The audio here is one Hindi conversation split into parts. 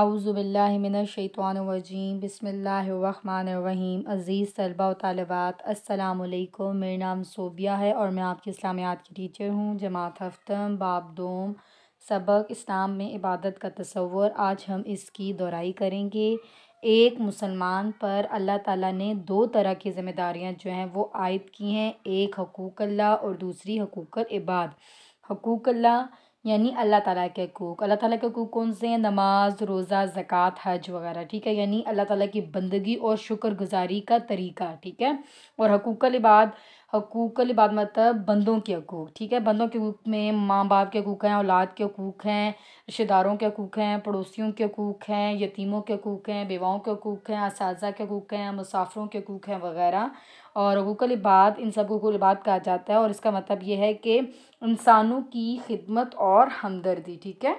आउज़बिल्लिमिनशैतवानवजीम बसमीम अज़ीज़ तलबा तलबात असलकुम मेरा नाम सोबिया है और मैं आपकी इस्लामियात की टीचर हूँ जमात हफ्तम बाब दोम सबक इस्लाम में इबादत का तस्वर आज हम इसकी दोहराई करेंगे एक मुसलमान पर अल्लाह ताला ने दो तरह की ज़िम्मेदारियाँ जो हैं वो आयद की हैं एक हकूक़ल्ला और दूसरी हक़ूक इबाद हकूक़ल्ला यानी अल्लाह ताला के हकूक अल्लाह ताला के हकूक कौन से हैं नमाज रोज़ा ज़क़़त हज वगैरह ठीक है यानी अल्लाह ताला की बंदगी और शुक्रगुजारी का तरीका ठीक है और हकूक़ल इबाद हकूक़ल बाद मतलब बंदों के हकूक़ ठीक है बंदों के हकूक़ में माँ बाप के हकूक़ हैं औलाद के हकूक़ हैं रिश्तेदारों के हकूक़ हैं पड़ोसियों के हकूक़ हैं यतीमों के हकूक़ हैं बेवाओं के हकूक़ हैं इस के हकूक़ हैं मुसाफरों के हकूक़ हैं वगैरह और हकूक लिबाद इन सब हकूक़ल लिबाद कहा जाता है और इसका मतलब ये है कि इंसानों की खिदमत और हमदर्दी ठीक है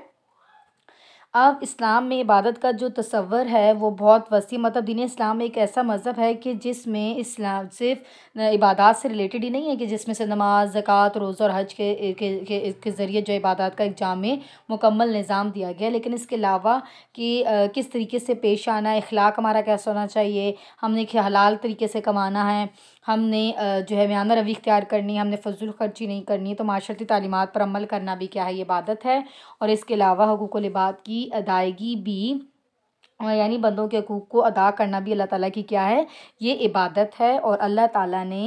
अब इस्लाम में इबादत का जो तस्वर है वो बहुत वसी मतलब दीन इस्लाम एक ऐसा मज़हब है कि जिसमें इस्लाम सिर्फ इबादत से रिलेटेड ही नहीं है कि जिसमें से नमाज ज़क़़त रोज़ और हज के के के, ज़रिए जो इबादत का एक में मुकम्मल निज़ाम दिया गया लेकिन इसके अलावा कि किस तरीके से पेश आना अखलाक हमारा कैसा होना चाहिए हमने हलाल तरीके से कमाना है हमने जो है म्याना रवि इख्तियार करनी है हमने फजूल खर्ची नहीं करनी है तो माशरती तलीमत पर अमल करना भी क्या है इबादत है और इसके अलावा हकूक लिबाद की अदायगी भी यानी बंदों के हकूक़ को अदा करना भी अल्लाह ताला की क्या है ये इबादत है और अल्लाह ताला ने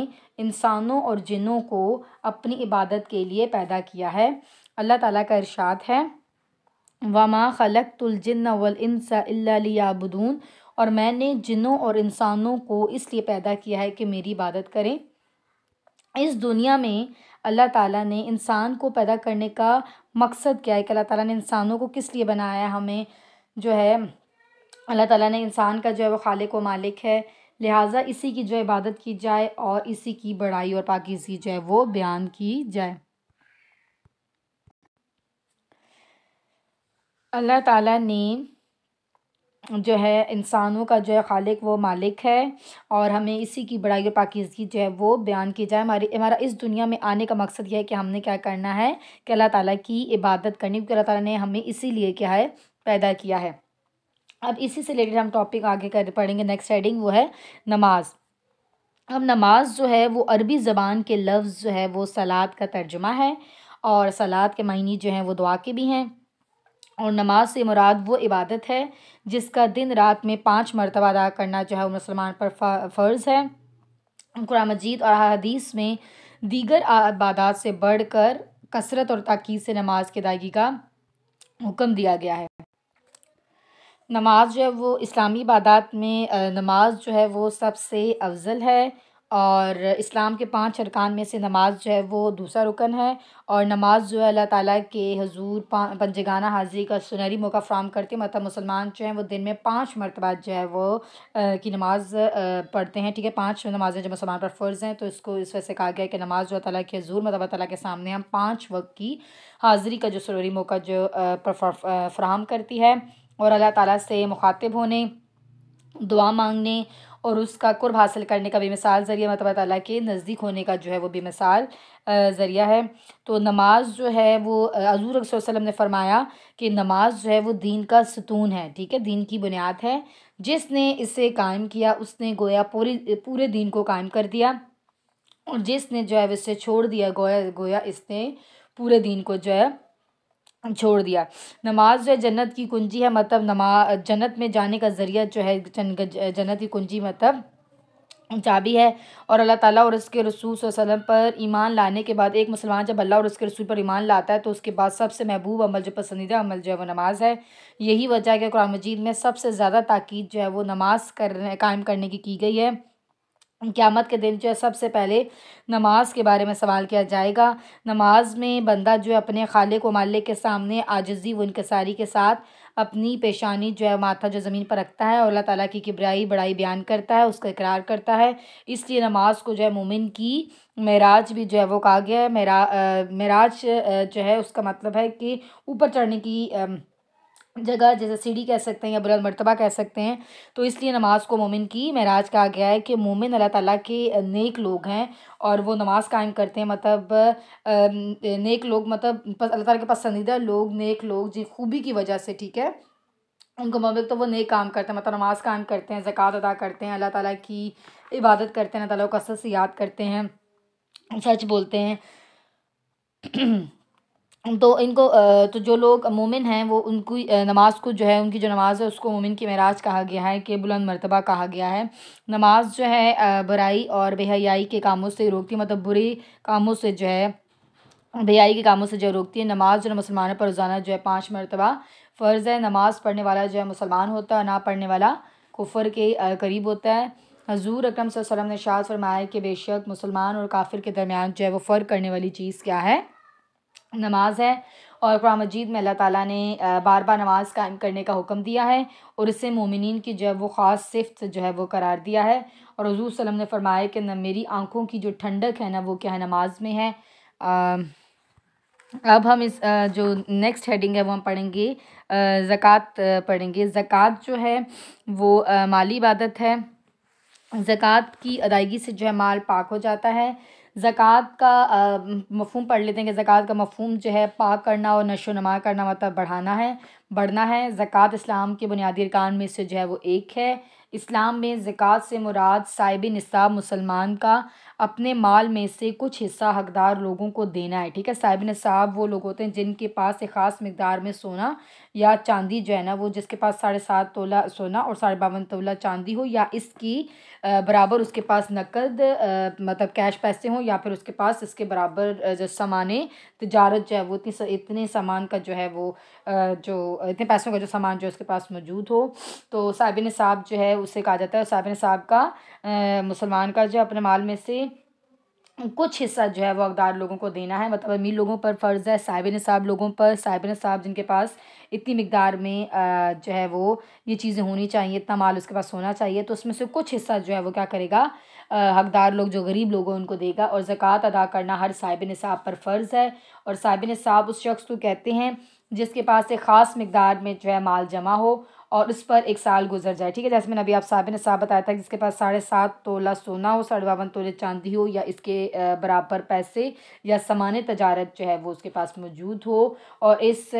इंसानों और जिनों को अपनी इबादत के लिए पैदा किया है अल्लाह ताला का इरशाद है वमा खलक तुलजन्न वलसा अल्लाबदून और मैंने जिनों और इंसानों को इसलिए पैदा किया है कि मेरी इबादत करें इस दुनिया में अल्लाह ताला ने इंसान को पैदा करने का मकसद क्या है कि अल्लाह ताला ने इंसानों को किस लिए बनाया हमें जो है अल्लाह ताला ने इंसान का जो है वो खालिक व मालिक है लिहाजा इसी की जो इबादत की जाए और इसी की बड़ाई और पाकिजगी जो है वो बयान की जाए अल्लाह ताला ने जो है इंसानों का जो है खालिक वो मालिक है और हमें इसी की बड़ाई और पाकिजगी जो है वो बयान की जाए हमारी हमारा इस दुनिया में आने का मकसद यह है कि हमने क्या करना है कि अल्लाह ताला की इबादत करनी क्योंकि अल्लाह ताला ने हमें लिए क्या है पैदा किया है अब इसी से रिलेटेड हम टॉपिक आगे कर पढ़ेंगे नेक्स्ट हेडिंग वो है नमाज़ अब नमाज जो है वो अरबी ज़बान के लफ्ज़ जो है वो सलाद का तर्जुमा है और सलाद के मायने जो हैं वो दुआ के भी हैं और नमाज से मुराद वो इबादत है जिसका दिन रात में पाँच मरतबा अदा करना जो है मुसलमान पर फ़र्ज़ है कुरान मजीद और हदीस में दीगर इबादत से बढ़कर कसरत और ताकीद से नमाज की अदायगी का हुक्म दिया गया है नमाज जो है वो इस्लामी इबादत में नमाज जो है वो सबसे अफजल है और इस्लाम के पांच अरकान में से नमाज जो है वो दूसरा रुकन है और नमाज जो है अल्लाह ताला के हजूर पंजगाना हाजिरी का सुनहरी मौका फ्राहम करती है मतलब मुसलमान जो हैं वो दिन में पांच मरतबा जो है वो आ, की नमाज पढ़ते हैं ठीक है पांच नमाजें जो मुसलमान पर फ़र्ज़ हैं तो इसको इस वजह से कहा गया कि नमाज जो तला के हजूर मतलब तला के सामने हम पाँच वक्त की हाजिरी का जो सुनहरी मौका जो फ्राहम करती है और अल्लाह ताली से मुखातिब होने दुआ मांगने और उसका कुर्ब हासिल करने का बेमिसाल ज़रिया मतलब ताली के नज़दीक होने का जो है वो बेमिसाल ज़रिया है तो नमाज जो है वो हजूर वसल्लम ने फरमाया कि नमाज जो है वो दीन का सतून है ठीक है दीन की बुनियाद है जिसने इसे कायम किया उसने गोया पूरी पूरे दीन को कायम कर दिया और जिसने जो है इसे छोड़ दिया गोया गोया इसने पूरे दीन को जो है छोड़ दिया नमाज जो है जन्नत की कुंजी है मतलब नमा जन्नत में जाने का ज़रिया जो है जन्नत की कुंजी मतलब चाबी है और अल्लाह ताला और उसके रसूल वसलम पर ईमान लाने के बाद एक मुसलमान जब अल्लाह और उसके रसूल पर ईमान लाता है तो उसके बाद सबसे महबूब अमल जो पसंदीदा अमल जो है वो नमाज है यही वजह है कि कुरान मजीद में सबसे ज़्यादा ताक़ीद जो है वो नमाज कर कायम करने की की गई है क़्यामत के दिन जो है सबसे पहले नमाज के बारे में सवाल किया जाएगा नमाज में बंदा जो है अपने खाले को माले के सामने आजजी व इनकसारी के साथ अपनी पेशानी जो है माथा जो ज़मीन पर रखता है और अल्लाह ताला की किबराई बड़ाई बयान करता है उसका इकरार करता है इसलिए नमाज को जो है मुमिन की मेराज भी जो है वो कहा गया है मेरा मेराज जो है उसका मतलब है कि ऊपर चढ़ने की जगह जैसे सीढ़ी कह सकते हैं या बुरा मरतबा कह सकते हैं तो इसलिए नमाज को मोमिन की महराज कहा गया है कि मोमिन अल्लाह ताला के नेक लोग हैं और वो नमाज कायम करते हैं मतलब नेक लोग मतलब अल्लाह ताला के पसंदीदा लोग नेक लोग जी खूबी की वजह से ठीक है उनको मुबिक तो वो नेक काम करते हैं मतलब नमाज कायम करते हैं ज़क़़त अदा करते हैं अल्लाह ताला की इबादत करते हैं अल्लाह ताला को कसरत याद करते हैं सच बोलते हैं तो इनको तो जो लोग मोमिन हैं वो उनकी नमाज़ को जो है उनकी जो नमाज़ है उसको मोमिन की महराज कहा गया है कि बुलंद मरतबा कहा गया है नमाज जो है बुराई और बेहयाई के कामों से रोकती मतलब बुरी कामों से जो है बेहयाई के कामों से जो रोकती है नमाज जो है मुसलमानों पर रोज़ाना जो है पाँच मरतबा फ़र्ज़ है नमाज़ पढ़ने वाला जो है मुसलमान होता है ना पढ़ने वाला कुफर के करीब होता है हजूर अक्रम वसम ने शाद फरमाया कि बेशक मुसलमान और काफिर के दरमियान जो है वो फ़र्क करने वाली चीज़ क्या है नमाज है और कुरान मजीद में अल्लाह ताला ने बार बार नमाज़ कायम करने का हुक्म दिया है और इससे मोमिन की जो है वो ख़ास सिफ्त जो है वो करार दिया है और हज़ू वसलम ने फरमाया कि ना मेरी आँखों की जो ठंडक है ना वो क्या है नमाज में है आ, अब हम इस जो नेक्स्ट हेडिंग है वो हम पढ़ेंगे ज़क़़त पढ़ेंगे ज़क़़त जो है वो माली इबादत है ज़क़़त की अदायगी से जो है माल पाक हो जाता है ज़क़़त का मफहम पढ़ लेते हैं कि ज़क़़त का मफहम जो है पाक करना और नशो नमा करना मतलब बढ़ाना है बढ़ना है ज़क़़त इस्लाम के बुनियादी अरकान में से जो है वो एक है इस्लाम में ज़क़़त से मुराद साहिब निसाब मुसलमान का अपने माल में से कुछ हिस्सा हकदार लोगों को देना है ठीक है साहिब साहब वो लोग होते हैं जिनके पास एक ख़ास मकदार में सोना या चांदी जो है ना वो जिसके पास साढ़े सात तोला सोना और साढ़े बावन तोला चांदी हो या इसकी बराबर उसके पास नकद मतलब कैश पैसे हों या फिर उसके पास इसके बराबर जो सामान तजारत जो है वो इतनी इतने सामान का जो है वो जो इतने पैसों का जो सामान जो उसके पास मौजूद हो तो साहिब साहब जो है उसे कहा जाता है साहिब नसाब का मुसलमान का जो अपने माल में से कुछ हिस्सा जो है वो अकदार लोगों को देना है मतलब अमीर लोगों पर फ़र्ज़ है साहिब नसाब लोगों पर साहिब नसाब जिनके पास इतनी मकदार में जो है वो ये चीज़ें होनी चाहिए इतना माल उसके पास होना चाहिए तो उसमें से कुछ हिस्सा जो है वो क्या करेगा हकदार लोग जो गरीब लोग हैं उनको देगा और ज़क़़त अदा करना हर साहिब नसाब पर फ़र्ज़ है और साहिब नसाब उस शख्स को कहते हैं जिसके पास एक ख़ास मकदार में जो है माल जमा हो और उस पर एक साल गुजर जाए ठीक है जैसे मैंने अभी आप साहब ने साहब बताया था जिसके पास साढ़े सात तोला सोना हो साढ़े बावन तोले चांदी हो या इसके बराबर पैसे या सामान्य तजारत जो है वो उसके पास मौजूद हो और इस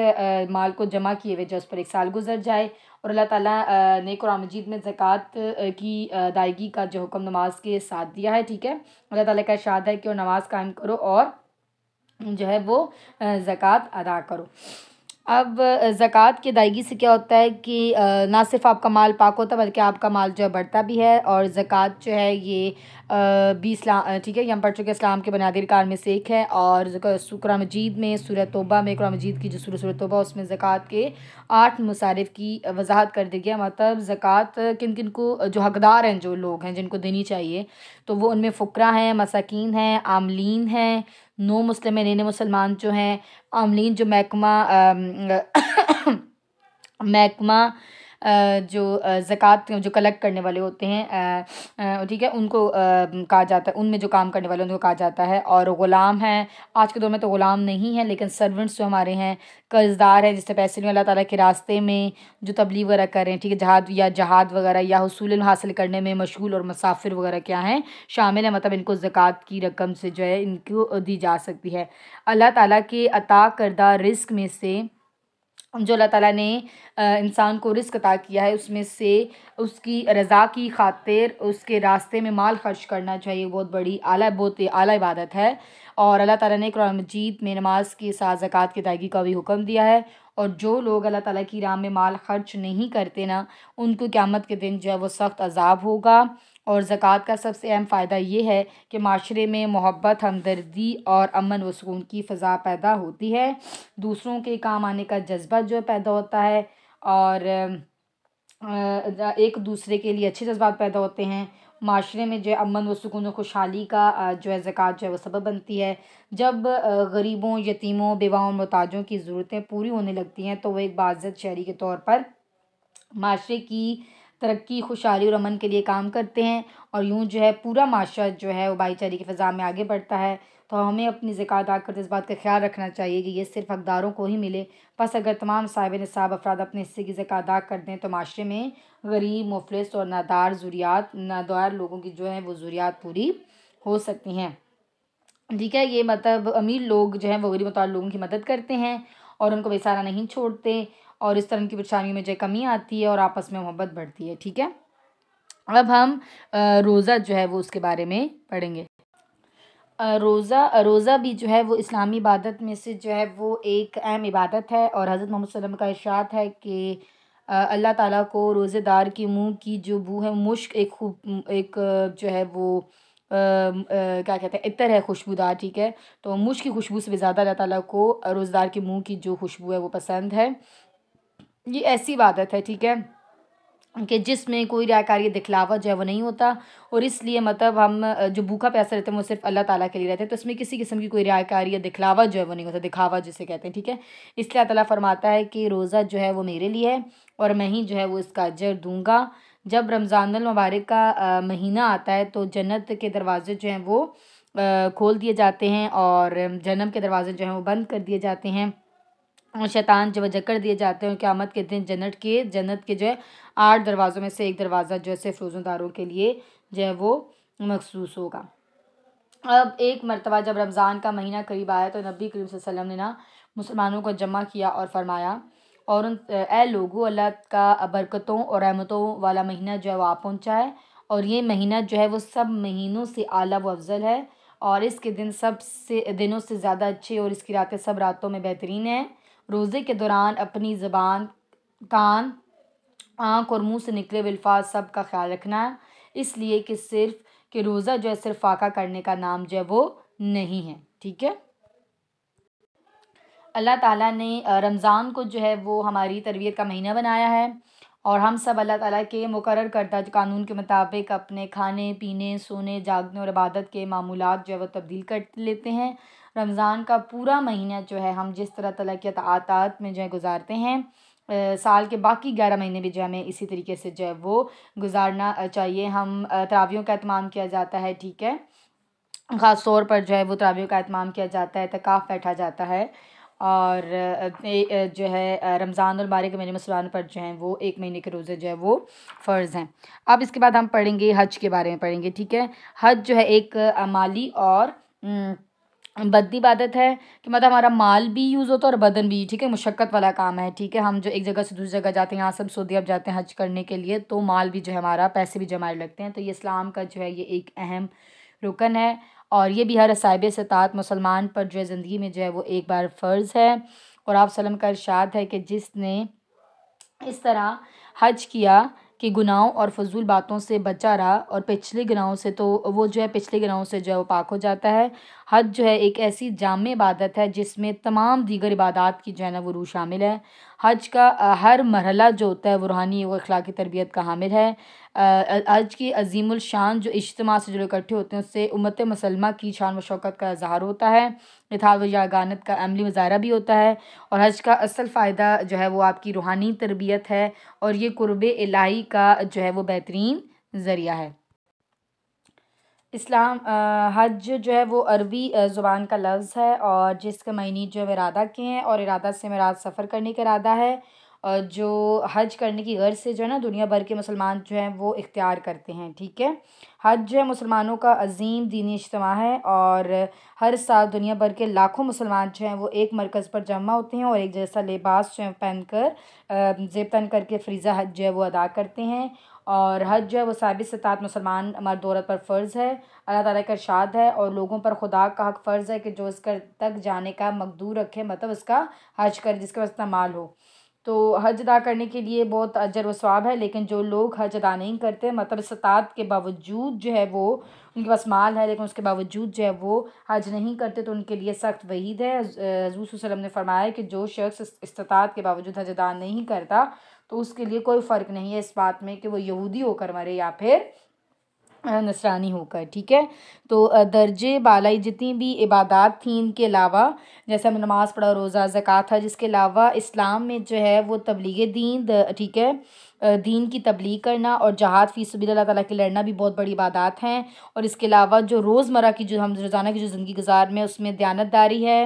माल को जमा किए हुए जो उस पर एक साल गुजर जाए और अल्लाह ताला ने कुरान मजीद में ज़क़़त की अदायगी का जो हुक्म नमाज के साथ दिया है ठीक है अल्लाह ताला का इशाद है कि और नमाज़ कायम करो और जो है वो ज़क़़त अदा करो अब ज़क़़त की अदायगी से क्या होता है कि ना सिर्फ आपका माल पाक होता है बल्कि आपका माल जो है बढ़ता भी है और ज़क़़त जो है ये बीस ला ठीक है यम पढ़ चुके इस्लाम के बुनियादी कार में से एक है और कुरान मजीद में सूर तोबा में कुरान मजीद की जो सूर सूर तोबा उसमें ज़क़़त के आठ मुसारफ की वजाहत कर दी गया मतलब ज़क़़त किन किन को जो हकदार हैं जो लोग हैं जिनको देनी चाहिए तो वो उनमें फ़करा हैं मसाकिन हैं आमलिन हैं नौ मुस्लिम नए मुसलमान जो हैं आमलिन जो महकमा महकमा जो ज़क़़त जो कलेक्ट करने वाले होते हैं ठीक है उनको कहा जाता है उनमें जो काम करने वाले उनको कहा जाता है और ग़ुलाम हैं आज के दौर में तो ग़ुलाम नहीं है लेकिन सर्वेंट्स जो हमारे हैं कर्ज़दार हैं जिससे पैसे नहीं अल्लाह ताला के रास्ते में जो तबलीग वगैरह कर रहे हैं ठीक है जहाद या जहाद वगैरह या हसूल हासिल करने में मशगूल और मुसाफिर वगैरह क्या हैं शामिल है मतलब इनको ज़क़़त की रकम से जो है इनको दी जा सकती है अल्लाह ताला के अता करदा रिस्क में से जो अल्लाह ताला ने इंसान को रिस्क अता किया है उसमें से उसकी रज़ा की खातिर उसके रास्ते में माल खर्च करना चाहिए बहुत बड़ी आला बहुत आला इबादत है और अल्लाह ताला ने कुरान मजीद में नमाज के साथ ज़क़़त की अदायगी का भी हुक्म दिया है और जो लोग अल्लाह ताला की राह में माल खर्च नहीं करते ना उनको क़्यामत के दिन जो है वो सख्त अजाब होगा और ज़क़़त का सबसे अहम फ़ायदा ये है कि माशरे में मोहब्बत हमदर्दी और अमन व सुकून की फ़ज़ा पैदा होती है दूसरों के काम आने का जज्बा जो पैदा होता है और एक दूसरे के लिए अच्छे जज्बात पैदा होते हैं माशरे में जो है अमन व सुकून व खुशहाली का जो है ज़क़़त जो है वह सबब बनती है जब गरीबों यतीमों बेवाओं मोहताजों की ज़रूरतें पूरी होने लगती हैं तो वह एक बाज़त शहरी के तौर पर माशरे की तरक्की खुशहाली और अमन के लिए काम करते हैं और यूँ जो है पूरा माशरा जो है वो भाईचारे की फ़ा में आगे बढ़ता है तो हमें अपनी ज़क़़त अदा करते इस बात का ख्याल रखना चाहिए कि ये सिर्फ हकदारों को ही मिले बस अगर तमाम साहिब नसाब अफराद अपने हिस्से की जिका अदा कर दें तो माशरे में गरीब मुफलिस और नादार ज़ुरियात नादार लोगों की जो है वो ज़ुरियात पूरी हो सकती हैं ठीक है ये मतलब अमीर लोग जो हैं वो गरीब मतलब लोगों की मदद करते हैं और उनको बेसारा नहीं छोड़ते और इस तरह की परेशानियों में जो कमी आती है और आपस में मोहब्बत बढ़ती है ठीक है अब हम रोज़ा जो है वो उसके बारे में पढ़ेंगे रोज़ा रोज़ा भी जो है वो इस्लामी इबादत में से जो है वो एक अहम इबादत है और हज़रत मोहम्मद वसल्लम का इशात है कि अल्लाह ताला को रोज़ेदार के मुंह की जो बू है मुश्क एक खूब एक जो है वो आ, आ, क्या कहते हैं इतर है खुशबूदार ठीक है तो मुश्क की खुशबू से भी ज़्यादा अल्लाह ताला को रोज़दार के मुंह की जो खुशबू है वो पसंद है ये ऐसी वादत है ठीक है कि जिसमें कोई कार्य दिखलावा जो है वो नहीं होता और इसलिए मतलब हम जो भूखा पैसा रहते हैं वो सिर्फ अल्लाह ताला के लिए रहते हैं तो इसमें किसी किस्म की कोई या दिखलावा जो है वो नहीं होता दिखावा जिसे कहते हैं ठीक है इसलिए अल्लाह फरमाता है कि रोज़ा जो है वो मेरे लिए है और मैं ही जो है वो इसका अजर दूँगा जब रमज़ान मुबारक का महीना आता है तो जन्नत के दरवाजे जो हैं वो खोल दिए जाते हैं और जन्म के दरवाजे जो हैं वो बंद कर दिए जाते हैं शैतान जो वजह कर दिए जाते हैं क्यामत के दिन जन्नत के जन्नत के जो है आठ दरवाज़ों में से एक दरवाज़ा जो है सिर्फ रोज़ोदारों के लिए जो है वो मखसूस होगा अब एक मरतबा जब रमज़ान का महीना करीब आया तो नबी करीम वसल्लम ने ना मुसलमानों को जमा किया और फरमाया और उन ए लोगों अल्लाह का बरकतों और रहमतों वाला महीना जो है वो आ पहुँचा है और ये महीना जो है वो सब महीनों से आला व अफजल है और इसके दिन सब से दिनों से ज़्यादा अच्छे और इसकी रातें सब रातों में बेहतरीन हैं रोज़े के दौरान अपनी ज़बान कान आँख और मुँह से निकले हुए अल्फाज सब का ख्याल रखना है इसलिए कि सिर्फ कि रोज़ा जो है सिर्फ फाका करने का नाम जो है वो नहीं है ठीक है अल्लाह ताला ने रमज़ान को जो है वो हमारी तरबियत का महीना बनाया है और हम सब अल्लाह ताला के मुकर करदा कानून के मुताबिक अपने खाने पीने सोने जागने और इबादत के मामूलत जो है वह तब्दील कर लेते हैं रमज़ान का पूरा महीना जो है हम जिस तरह तला के आतात में जो है गुजारते हैं साल के बाकी ग्यारह महीने भी जो हमें इसी तरीके से जो है वो गुजारना चाहिए हम तरावियों का अहतमाम किया जाता है ठीक है ख़ास तौर पर जो है वो तरावियों का अहतमाम किया जाता है तकाफ़ बैठा जाता है और जो है के महीने मुसलमान पर जो हैं वो एक महीने के रोज़े जो है वो फ़र्ज़ हैं अब इसके बाद हम पढ़ेंगे हज के बारे में पढ़ेंगे ठीक है हज जो है एक माली और बद इबादत है कि मतलब हमारा माल भी यूज़ होता है और बदन भी ठीक है मुशक्क़त वाला काम है ठीक है हम जो एक जगह से दूसरी जगह जाते हैं यहाँ सब सऊदी अब जाते हैं हज करने के लिए तो माल भी जो है हमारा पैसे भी जमाए लगते हैं तो ये इस्लाम का जो है ये एक अहम रुकन है और ये भी हर साहिब सतात मुसलमान पर जो है ज़िंदगी में जो है वो एक बार फ़र्ज़ है और आप सलम का इरशाद है कि जिसने इस तरह हज किया कि गुनाहों और फजूल बातों से बचा रहा और पिछले गुनाहों से तो वो जो है पिछले गुनाहों से जो है वो पाक हो जाता है हज जो है एक ऐसी जाम इबादत है जिसमें तमाम दीगर इबादत की जो है ना वो रूह शामिल है हज का हर मरहला जो होता है वो रूहानी व अखलाकी तरबियत का हामिल है आज की अजीमुल शान जो इज्तम से जो इकट्ठे होते हैं उससे उम्मत मुसलमा की शान व शौकत का इजहार होता है इथाव या यागानत का अमली मुजाहरा भी होता है और हज का असल फ़ायदा जो है वो आपकी रूहानी तरबियत है और ये कुरब इलाही का जो है वो बेहतरीन ज़रिया है इस्लाम हज जो है वो अरबी ज़ुबान का लफ्ज़ है और जिसके मैनी जो है इरादा के हैं और इरादा से मेरा सफ़र करने का इरादा है जो हज करने की गर्ज से जो है ना दुनिया भर के मुसलमान जो हैं वो इख्तियार करते हैं ठीक है हज जो है मुसलमानों का अजीम दीनी इज्तम है और हर साल दुनिया भर के लाखों मुसलमान जो हैं वो एक मरकज़ पर जमा होते हैं और एक जैसा लिबास जो है पहन कर जेब तन करके फ्रीज़ा हज जो है वो अदा करते हैं और हज जो है वो साबित सतात मुसलमान मर्द औरत पर फ़र्ज़ है अल्लाह ताली का शाद है और लोगों पर खुदा का हक फ़र्ज़ है कि जो इसका तक जाने का मकदूर रखे मतलब उसका हज कर जिसके पास इस्तेमाल हो तो हज अदा करने के लिए बहुत अजर व स्वाब है लेकिन जो लोग हज अदा नहीं करते मतलब सतात के बावजूद जो है वो उनके पास माल है लेकिन उसके बावजूद जो है वो हज नहीं करते तो उनके लिए सख्त वहीद है हजूर वसलम ने फरमाया कि जो शख्स इस्तात के बावजूद हज अदा नहीं करता तो उसके लिए कोई फ़र्क नहीं है इस बात में कि वो यहूदी होकर मरे या फिर नसरानी होकर ठीक है तो दर्जे बालाई जितनी भी इबादत थी इनके अलावा जैसे हमने नमाज़ पढ़ा रोज़ा ज़क़़त था जिसके अलावा इस्लाम में जो है वो तबलीग दीन ठीक है दीन की तबलीग करना और जहाद फ़ी सबी अल्लाह ताली की लड़ना भी बहुत बड़ी इबादत हैं और इसके अलावा जो रोज़मर्रा की जो हम रोज़ाना की जो ज़िंदगी गुजार में उसमें दयानतदारी है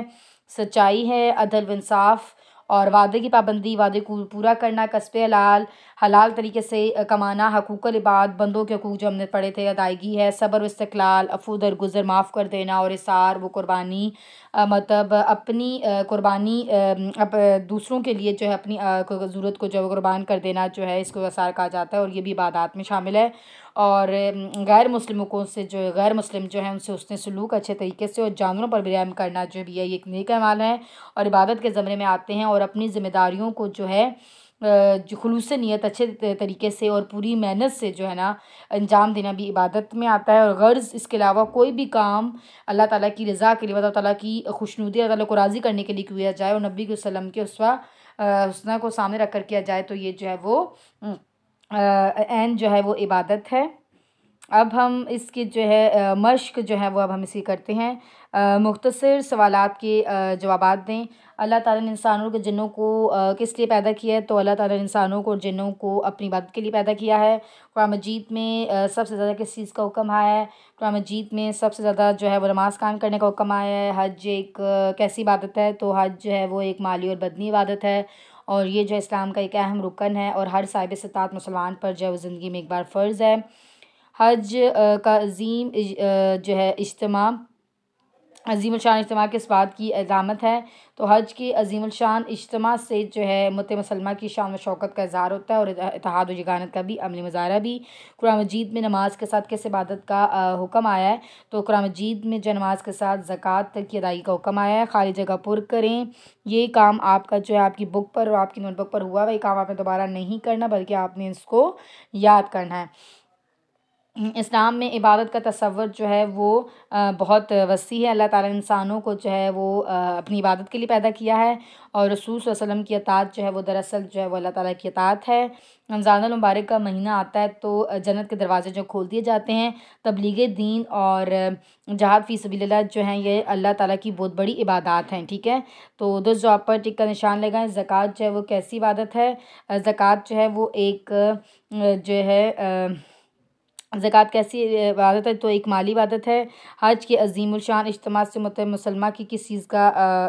सच्चाई है अदल इंसाफ़ और वादे की पाबंदी वादे को पूरा करना कस्बे हलाल हलाल तरीके से कमाना हकूक इबाद बंदों के हकूक जो हमने पढ़े थे अदायगी है सब्र इस्तलाल अफू गुज़र माफ़ कर देना और इसार वो कुर्बानी मतलब अपनी कुर्बानी अप, दूसरों के लिए जो है अपनी ज़रूरत को जो है कुर्बान कर देना जो है इसको असार कहा जाता है और ये भी इबादात में शामिल है और गैर मुस्लिमों को से जो गैर मुस्लिम जो है उनसे उसने सलूक अच्छे तरीके से और जानवरों पर व्यायाम करना जो भी है ये एक नेक अमाल है और इबादत के ज़मरे में आते हैं और अपनी ज़िम्मेदारियों को जो है जो खलूस नीयत अच्छे तरीके से और पूरी मेहनत से जो है ना अंजाम देना भी इबादत में आता है और गर्ज़ इसके अलावा कोई भी काम अल्लाह ताला की रज़ा के लिए अल्लाह ताला की खुशनुदी अल्लाह को राज़ी करने के लिए किया जाए और नबी वसम के उसवा हसना को सामने रख कर किया जाए तो ये जो है वो एन जो है वो इबादत है अब हम इसके जो है मश्क जो है वो अब हम इसी करते हैं मुख्तर सवाल के जवाब दें अल्लाह ताला ने इंसानों के जिनों को किस लिए पैदा किया है तो अल्लाह ताला ने इंसानों को और जिनों को अपनी इबादत के लिए पैदा किया है कुरान मजीद में सबसे ज़्यादा किस चीज़ का हुक्म आया है कुरान मजीद में सबसे ज़्यादा जो है वो नमाज कायम करने का हुक्म आया है हज एक कैसी इबादत है तो हज जो है वो एक माली और बदनी इबादत है और ये जो इस्लाम का एक अहम रुकन है और हर साहिब सतात मुसलमान पर जो है ज़िंदगी में एक बार फ़र्ज़ है हज का अजीम जो है इज्तम अजीम शान इज्तम के इस बात की अजामत है तो हज के अजीम शान इज्तम से जो है मत मुसलमा की शान व शौकत का इजहार होता है और इतिहाद जगानत का भी अमली मुजाहरा भी कुरान मजीद में नमाज के साथ किस इबादत का हुक्म आया है तो कुरान मजीद में जो नमाज के साथ ज़क़़त की अदाई का हुक्म आया है खाली जगह पुर करें ये काम आपका जो है आपकी बुक पर और आपकी नोटबुक पर हुआ है ये काम आपने दोबारा नहीं करना बल्कि आपने इसको याद करना है इस्लाम में इबादत का तस्वर जो है वो बहुत वसी है अल्लाह ताला इंसानों को जो है वो अपनी इबादत के लिए पैदा किया है और रसूल वसम की अतात जो है वो दरअसल जो है वो अल्लाह ताला की अतात है रमज़ान मुबारक का महीना आता है तो जन्नत के दरवाज़े जो खोल दिए जाते हैं तबलीग दीन और जहाद फ़ी सभी जो हैं ये अल्लाह ताली की बहुत बड़ी इबादत हैं ठीक है तो दो जॉब पर टिक का निशान लगाएँ ज़क़़त जो है वो कैसी इबादत है ज़क़़त जो है वो एक जो है ज़क़़त कैसी इबादत है तो एक माली इबादत है हज के अजीमशान इज्तम से मत मुसलमान की किस चीज़ का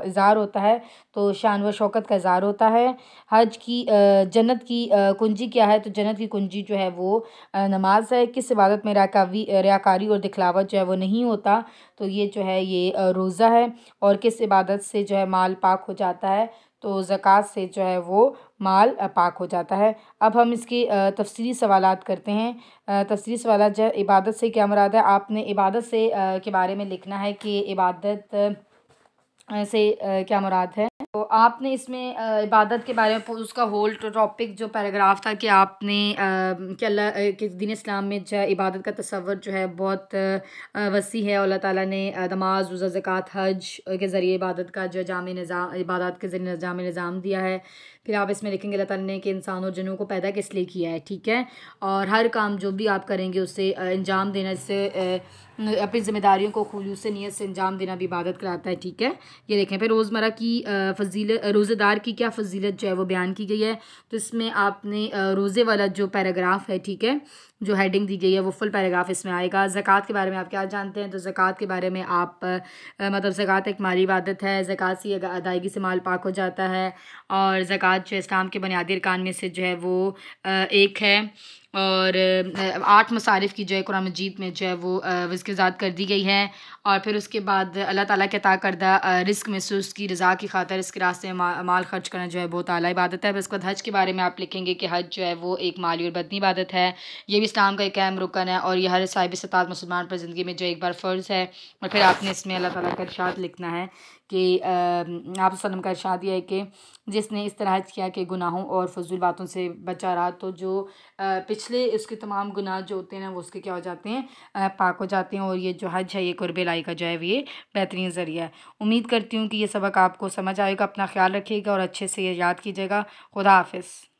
इज़हार होता है तो शान व शौकत का इज़हार होता है हज की जन्नत की कुंजी क्या है तो जन्नत की कुंजी जो है वो नमाज है किस इबादत में राकावी रयाकारी और दिखलावत जो है वो नहीं होता तो ये जो है ये रोज़ा है और किस इबादत से जो है माल पाक हो जाता है तो ज़क़़त से जो है वो माल पाक हो जाता है अब हम इसकी तफसरी सवाल करते हैं तफसरी सवाल जो इबादत से क्या मुराद है आपने इबादत से के बारे में लिखना है कि इबादत से क्या मुराद है तो आपने इसमें इबादत के बारे में उसका होल टॉपिक जो पैराग्राफ था कि आपने कि अल्लाह के दिन इस्लाम में जो इबादत का तस्वर जो है बहुत वसी है अल्लाह ताला ने नमाज रोज़ा ज़क़़त हज के ज़रिए इबादत का जो जाम निज़ाम इबादत के ज़रिए जाम निज़ाम दिया है फिर आप इसमें लिखेंगे अल्लाह ताला ने कि इंसान और जनों को पैदा किस लिए किया है ठीक है और हर काम जो भी आप करेंगे उसे अंजाम देना इससे अपनी ज़िम्मेदारियों को से नीयत से अंजाम देना भी इबादत कराता है ठीक है ये देखें फिर रोज़मर्रा की फजीलत रोज़ेदार की क्या फजीलत जो है वो बयान की गई है तो इसमें आपने रोज़े वाला जो पैराग्राफ है ठीक है जो हेडिंग दी गई है वो फुल पैराग्राफ इसमें आएगा ज़क़़त के बारे में आप क्या जानते हैं तो ज़क़़त के बारे में आप मतलब ज़क़़त एक माली इबादत है ज़क़़त से अदायगी से माल पाक हो जाता है और ज़क़़त जो इस्लाम के बुनियादी अरकान में से जो है वो एक है और आठ मसारफ़ की जो है कुरान मजीद में जो है वो वज़ात कर दी गई है और फिर उसके बाद अल्लाह ताला के अता करदा रिस्क में से उसकी रज़ा की खातर इसके रास्ते में माल खर्च करना जो है बहुत अली इबादत है उसके बाद हज के बारे में आप लिखेंगे कि हज जो है वो एक माली और बदनी इबादत है ये भी इस्लाम का एक अहम रुकन है और यह हर साहिब सतात मुसलमान पर ज़िंदगी में जो एक बार फ़र्ज़ है और फिर आपने इसमें अल्लाह ताली का इर्शाद लिखना है कि आप वसलम का इरशाद यह है कि जिसने इस तरह किया कि गुनाहों और फजूल बातों से बचा रहा तो जो पिछले उसके तमाम गुनाह जो होते हैं ना वो उसके क्या हो जाते हैं पाक हो जाते हैं और ये जो हज है ये लाई का जो है ये बेहतरीन ज़रिया है उम्मीद करती हूँ कि ये सबक आपको समझ आएगा अपना ख्याल रखिएगा और अच्छे से ये याद कीजिएगा खुदा हाफिज़